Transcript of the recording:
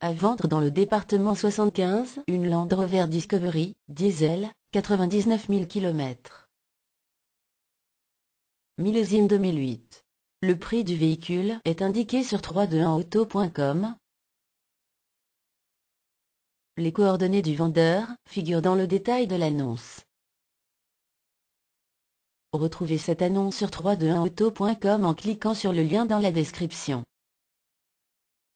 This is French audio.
À vendre dans le département 75, une Land Rover Discovery, diesel, 99 000 km. Millésime 2008. Le prix du véhicule est indiqué sur 321auto.com. Les coordonnées du vendeur figurent dans le détail de l'annonce. Retrouvez cette annonce sur 321auto.com en cliquant sur le lien dans la description.